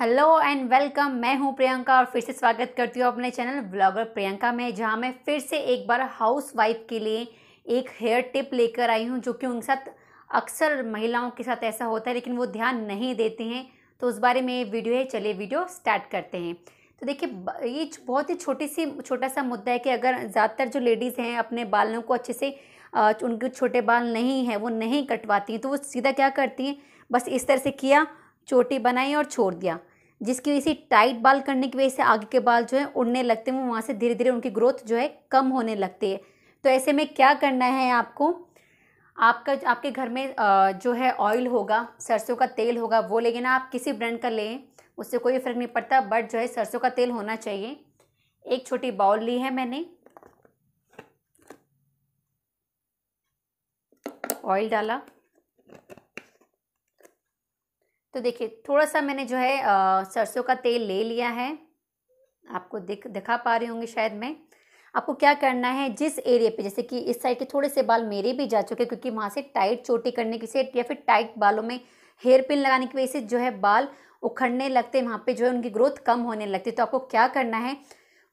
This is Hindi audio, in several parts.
हेलो एंड वेलकम मैं हूं प्रियंका और फिर से स्वागत करती हूं अपने चैनल ब्लॉगर प्रियंका में जहां मैं फिर से एक बार हाउस वाइफ के लिए एक हेयर टिप लेकर आई हूं जो कि उनके साथ अक्सर महिलाओं के साथ ऐसा होता है लेकिन वो ध्यान नहीं देते हैं तो उस बारे में ये वीडियो है चलिए वीडियो स्टार्ट करते हैं तो देखिए ये बहुत ही छोटी सी छोटा सा मुद्दा है कि अगर ज़्यादातर जो लेडीज़ हैं अपने बालों को अच्छे से उनके छोटे बाल नहीं हैं वो नहीं कटवाती हैं तो वो सीधा क्या करती हैं बस इस तरह से किया चोटी बनाई और छोड़ दिया जिसकी वजह से टाइट बाल करने की वजह से आगे के बाल जो है उड़ने लगते हैं वहाँ से धीरे धीरे उनकी ग्रोथ जो है कम होने लगती है तो ऐसे में क्या करना है आपको आपका आपके घर में जो है ऑयल होगा सरसों का तेल होगा वो ना आप किसी ब्रांड का लें उससे कोई फ़र्क नहीं पड़ता बट जो है सरसों का तेल होना चाहिए एक छोटी बाउल ली है मैंने ऑयल डाला तो देखिए थोड़ा सा मैंने जो है सरसों का तेल ले लिया है आपको दिख दिखा पा रही होंगी शायद मैं आपको क्या करना है जिस एरिया पे जैसे कि इस साइड के थोड़े से बाल मेरे भी जा चुके हैं क्योंकि वहाँ से टाइट चोटी करने की से या फिर टाइट बालों में हेयर पिन लगाने की वजह से जो है बाल उखड़ने लगते हैं वहाँ पे जो है उनकी ग्रोथ कम होने लगती है तो आपको क्या करना है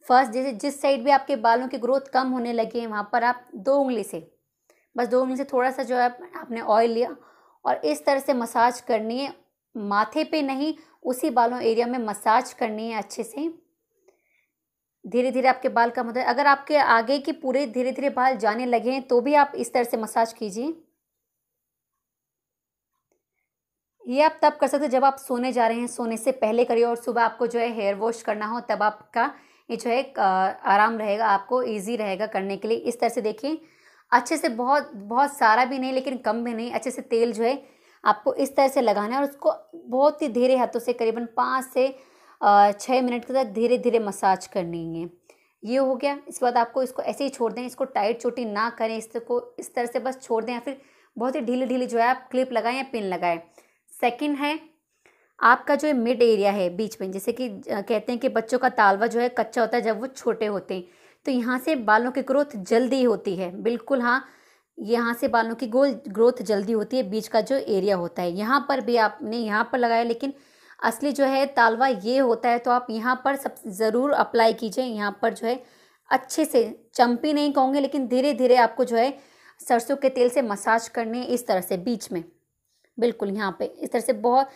फर्स्ट जैसे जिस साइड भी आपके बालों की ग्रोथ कम होने लगी है वहाँ पर आप दो उंगली से बस दो उंगली से थोड़ा सा जो है आपने ऑयल लिया और इस तरह से मसाज करनी है माथे पे नहीं उसी बालों एरिया में मसाज करनी है अच्छे से धीरे धीरे आपके बाल कम होते हैं अगर आपके आगे के पूरे धीरे धीरे बाल जाने लगे हैं तो भी आप इस तरह से मसाज कीजिए ये आप तब कर सकते हो जब आप सोने जा रहे हैं सोने से पहले करिए और सुबह आपको जो है हेयर वॉश करना हो तब आपका ये जो है आराम रहेगा आपको ईजी रहेगा करने के लिए इस तरह से देखिए अच्छे से बहुत बहुत सारा भी नहीं लेकिन कम भी नहीं अच्छे से तेल जो है आपको इस तरह से लगाना है और उसको बहुत ही धीरे हाथों से करीबन पाँच से छः मिनट के तक धीरे धीरे मसाज करनी है ये हो गया इसके बाद आपको इसको ऐसे ही छोड़ दें इसको टाइट चोटी ना करें इसको इस तरह से बस छोड़ दें या फिर बहुत ही ढीली ढीली जो है आप क्लिप लगाएं या पिन लगाएं सेकंड है आपका जो मिड एरिया है बीच में जैसे कि कहते हैं कि बच्चों का तालवा जो है कच्चा होता है जब वो छोटे होते हैं तो यहाँ से बालों की ग्रोथ जल्दी होती है बिल्कुल हाँ यहाँ से बालों की गोल ग्रोथ जल्दी होती है बीच का जो एरिया होता है यहाँ पर भी आपने यहाँ पर लगाया लेकिन असली जो है तालवा ये होता है तो आप यहाँ पर सब ज़रूर अप्लाई कीजिए यहाँ पर जो है अच्छे से चम्पी नहीं कहूँगे लेकिन धीरे धीरे आपको जो है सरसों के तेल से मसाज करने इस तरह से बीच में बिल्कुल यहाँ पे इस तरह से बहुत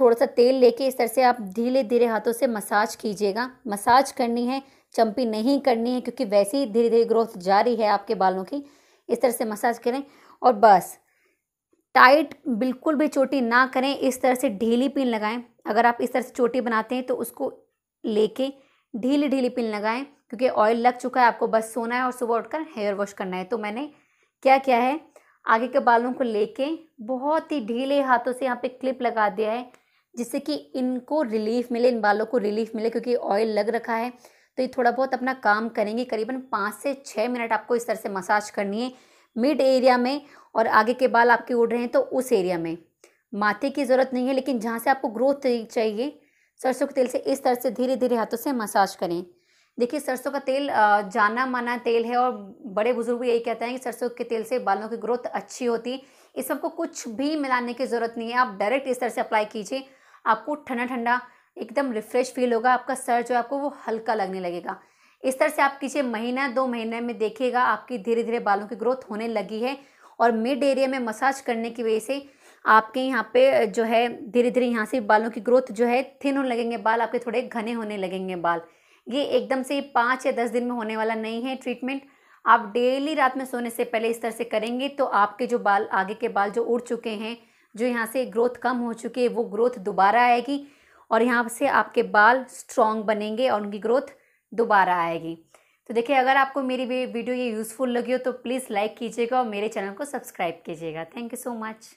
थोड़ा सा तेल लेके इस तरह से आप धीरे धीरे हाथों से मसाज कीजिएगा मसाज करनी है चम्पी नहीं करनी है क्योंकि वैसे ही धीरे धीरे ग्रोथ जारी है आपके बालों की इस तरह से मसाज करें और बस टाइट बिल्कुल भी चोटी ना करें इस तरह से ढीली पिन लगाएं अगर आप इस तरह से चोटी बनाते हैं तो उसको लेके ढीली ढीली पिन लगाएं क्योंकि ऑयल लग चुका है आपको बस सोना है और सुबह उठकर हेयर वॉश करना है तो मैंने क्या किया है आगे के बालों को लेके बहुत ही ढीले हाथों से यहाँ पे क्लिप लगा दिया है जिससे कि इनको रिलीफ मिले इन बालों को रिलीफ मिले क्योंकि ऑयल लग रखा है तो ये थोड़ा बहुत अपना काम करेंगे करीबन पाँच से छः मिनट आपको इस तरह से मसाज करनी है मिड एरिया में और आगे के बाल आपके उड़ रहे हैं तो उस एरिया में माथे की ज़रूरत नहीं है लेकिन जहाँ से आपको ग्रोथ चाहिए सरसों के तेल से इस तरह से धीरे धीरे हाथों से मसाज करें देखिए सरसों का तेल जाना माना तेल है और बड़े बुजुर्ग यही कहते हैं कि सरसों के तेल से बालों की ग्रोथ अच्छी होती है इस सबको कुछ भी मिलाने की ज़रूरत नहीं है आप डायरेक्ट इस तरह से अप्लाई कीजिए आपको ठंडा ठंडा एकदम रिफ्रेश फील होगा आपका सर जो है आपको वो हल्का लगने लगेगा इस तरह से आप किसी महीना दो महीने में देखिएगा आपकी धीरे धीरे बालों की ग्रोथ होने लगी है और मिड एरिया में मसाज करने की वजह से आपके यहाँ पे जो है धीरे धीरे यहाँ से बालों की ग्रोथ जो है थिन होने लगेंगे बाल आपके थोड़े घने होने लगेंगे बाल ये एकदम से पाँच या दस दिन में होने वाला नहीं है ट्रीटमेंट आप डेली रात में सोने से पहले इस तरह से करेंगे तो आपके जो बाल आगे के बाल जो उड़ चुके हैं जो यहाँ से ग्रोथ कम हो चुकी है वो ग्रोथ दोबारा आएगी और यहाँ से आपके बाल स्ट्रॉन्ग बनेंगे और उनकी ग्रोथ दोबारा आएगी तो देखिए अगर आपको मेरी वीडियो ये यूज़फुल लगी हो तो प्लीज़ लाइक कीजिएगा और मेरे चैनल को सब्सक्राइब कीजिएगा थैंक यू सो मच